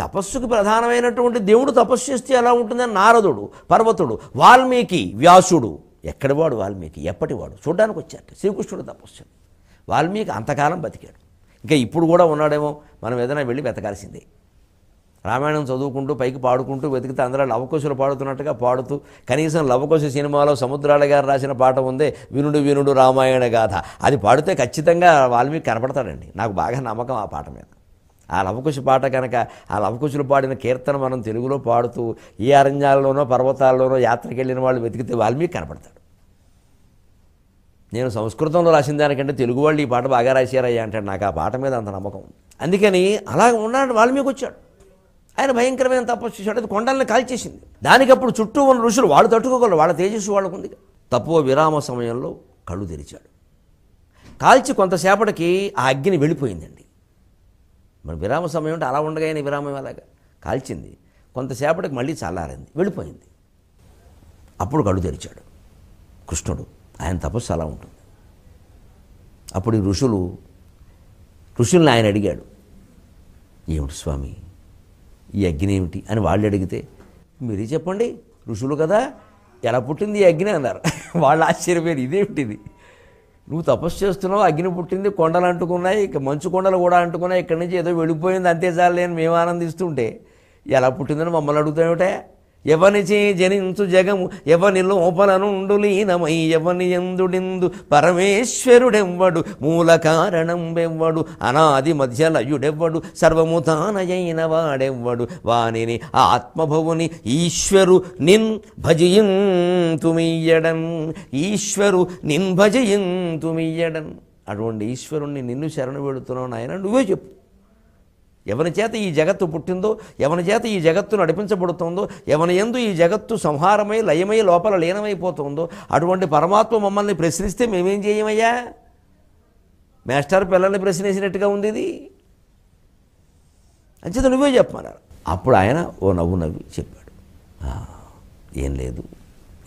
తపస్సుకు ప్రధానమైనటువంటి దేవుడు తపస్సు చేస్తే ఎలా ఉంటుందని నారదుడు పర్వతుడు వాల్మీకి వ్యాసుడు ఎక్కడివాడు వాల్మీకి ఎప్పటివాడు చూడడానికి వచ్చారు శ్రీకృష్ణుడు తపస్సు వాల్మీకి అంతకాలం బతికాడు ఇంకా ఇప్పుడు కూడా ఉన్నాడేమో మనం ఏదైనా వెళ్ళి వెతకాల్సిందే రామాయణం చదువుకుంటూ పైకి పాడుకుంటూ వెతికితే అందరూ లవకుశులు పాడుతున్నట్టుగా పాడుతూ కనీసం లవకుశ సినిమాలో సముద్రాల గారు రాసిన పాట ఉందే వినుడు వినుడు రామాయణ గాథ అది పాడితే ఖచ్చితంగా వాల్మీకి కనపడతాడండి నాకు బాగా నమ్మకం ఆ పాట మీద ఆ లవకుశ పాట కనుక ఆ లవకుశులు పాడిన కీర్తన మనం తెలుగులో పాడుతూ ఏ అరణ్యాల్లోనో పర్వతాల్లోనో యాత్రకి వెళ్ళిన వాళ్ళు వెతికితే వాల్మీకి కనపడతాడు నేను సంస్కృతంలో రాసిన దానికంటే తెలుగు వాళ్ళు ఈ పాట బాగా రాశారయ్యా అంటాడు నాకు ఆ పాట మీద అంత నమ్మకం అందుకని అలా ఉన్నాడు వాల్మీకి వచ్చాడు ఆయన భయంకరమైన తపస్సు చేశాడు అది కొండల్ని కాల్చేసింది దానికప్పుడు చుట్టూ ఉన్న ఋషులు వాళ్ళు తట్టుకోగలరు వాళ్ళ తేజస్సు వాళ్ళకుంది తప్పువ విరామ సమయంలో కళ్ళు తెరిచాడు కాల్చి కొంతసేపటికి ఆ అగ్ని వెళ్ళిపోయిందండి మరి విరామ సమయం అంటే అలా ఉండగానే విరామం ఎలాగా కాల్చింది కొంతసేపటికి మళ్ళీ చల్లారింది వెళ్ళిపోయింది అప్పుడు కళ్ళు తెరిచాడు కృష్ణుడు ఆయన తపస్సు అలా ఉంటుంది అప్పుడు ఈ ఋషులు ఋషుల్ని ఆయన అడిగాడు ఏమిటి స్వామి ఈ అగ్ని ఏమిటి అని వాళ్ళు అడిగితే మీరే చెప్పండి ఋషులు కదా ఎలా పుట్టింది ఈ అగ్ని అన్నారు వాళ్ళ ఆశ్చర్యపోయారు ఇదేమిటిది నువ్వు తపస్సు చేస్తున్నావు అగ్ని పుట్టింది కొండలు అంటుకున్నాయి ఇక మంచు కొండలు కూడా అంటుకున్నాయి ఇక్కడి నుంచి ఏదో వెళ్ళిపోయింది అంతే చాలేని మేము ఆనందిస్తుంటే ఎలా పుట్టిందని మమ్మల్ని అడుగుతామేటే ఎవనిచే జనించు జగము ఎవని లోపలనుండు లీనమై ఎవని ఎందుడిందు పరమేశ్వరుడెవ్వడు మూల వెవ్వడు అనాది మధ్యలయుడెవ్వడు సర్వము తానయైన వాడెవ్వడు వానిని ఆత్మభవుని ఈశ్వరు నిన్ భజయం తుమియ్యడం ఈశ్వరు నిన్ తుమియ్యడం అటువంటి ఈశ్వరుణ్ణి నిన్ను శరణు పెడుతున్నావు నాయన నువ్వే చెప్పు ఎవరి చేత ఈ జగత్తు పుట్టిందో ఎవరి చేత ఈ జగత్తు నడిపించబడుతుందో ఎవరి ఎందు ఈ జగత్తు సంహారమై లయమై లోపల లీనమైపోతుందో అటువంటి పరమాత్మ మమ్మల్ని ప్రశ్నిస్తే మేమేం చేయమయ్యా మేస్టర్ పిల్లల్ని ప్రశ్నించినట్టుగా ఉంది ఇది అంచేత నువ్వే చెప్పమన్నారు అప్పుడు ఆయన ఓ నవ్వు నవ్వి చెప్పాడు ఏం లేదు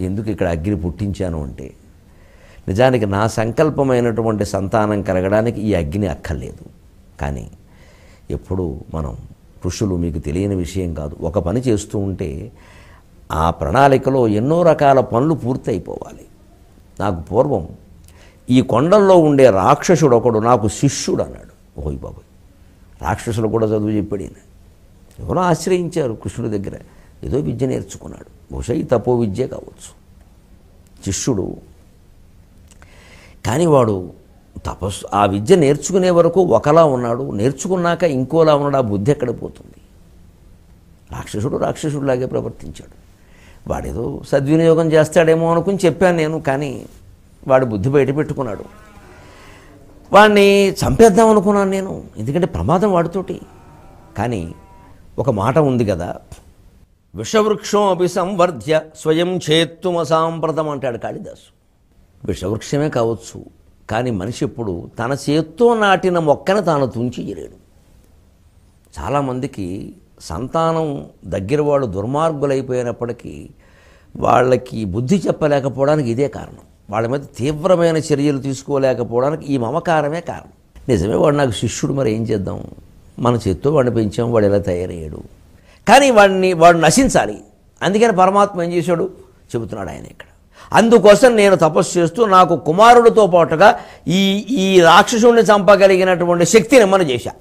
ఎందుకు ఇక్కడ అగ్ని పుట్టించాను అంటే నిజానికి నా సంకల్పమైనటువంటి సంతానం కలగడానికి ఈ అగ్ని అక్కర్లేదు కానీ ఎప్పుడు మనం ఋషులు మీకు తెలియని విషయం కాదు ఒక పని చేస్తూ ఉంటే ఆ ప్రణాళికలో ఎన్నో రకాల పనులు పూర్తి అయిపోవాలి నాకు పూర్వం ఈ కొండల్లో ఉండే రాక్షసుడు ఒకడు నాకు శిష్యుడు అన్నాడు ఓయ్ బాబు రాక్షసులు కూడా చదువు చెప్పాడు ఈయన ఎవరో ఆశ్రయించారు కృష్ణుడి దగ్గర ఏదో విద్య నేర్చుకున్నాడు బహుశా ఈ తపో విద్య కావచ్చు శిష్యుడు కానీ వాడు తపస్సు ఆ విద్య నేర్చుకునే వరకు ఒకలా ఉన్నాడు నేర్చుకున్నాక ఇంకోలా ఉన్నాడు ఆ బుద్ధి ఎక్కడ పోతుంది రాక్షసుడు రాక్షసుడిలాగే ప్రవర్తించాడు వాడేదో సద్వినియోగం చేస్తాడేమో అనుకుని చెప్పాను నేను కానీ వాడు బుద్ధి బయట పెట్టుకున్నాడు వాడిని చంపేద్దాం అనుకున్నాను నేను ఎందుకంటే ప్రమాదం వాడితోటి కానీ ఒక మాట ఉంది కదా విషవృక్షం అభిసంవర్ధ్య స్వయం చేత్తుమ సాంప్రదం అంటాడు కాళిదాసు విషవృక్షమే కావచ్చు కానీ మనిషి ఎప్పుడు తన చేత్తో నాటిన మొక్కను తాను తుంచేయలేడు చాలామందికి సంతానం దగ్గర వాళ్ళు దుర్మార్గులైపోయినప్పటికీ వాళ్ళకి బుద్ధి చెప్పలేకపోవడానికి ఇదే కారణం వాళ్ళ మీద తీవ్రమైన చర్యలు తీసుకోలేకపోవడానికి ఈ మమకారమే కారణం నిజమే వాడు నాకు శిష్యుడు మరి ఏం చేద్దాం మన చేత్తో వాడిని పెంచాం వాడు ఎలా తయారయ్యాడు కానీ వాడిని వాడు నశించాలి అందుకని పరమాత్మ ఏం చేశాడు చెబుతున్నాడు ఆయన ఇక్కడ అందుకోసం నేను తపస్సు చేస్తూ నాకు కుమారుడితో పాటుగా ఈ ఈ రాక్షసుని చంపగలిగినటువంటి శక్తిని మనం చేశా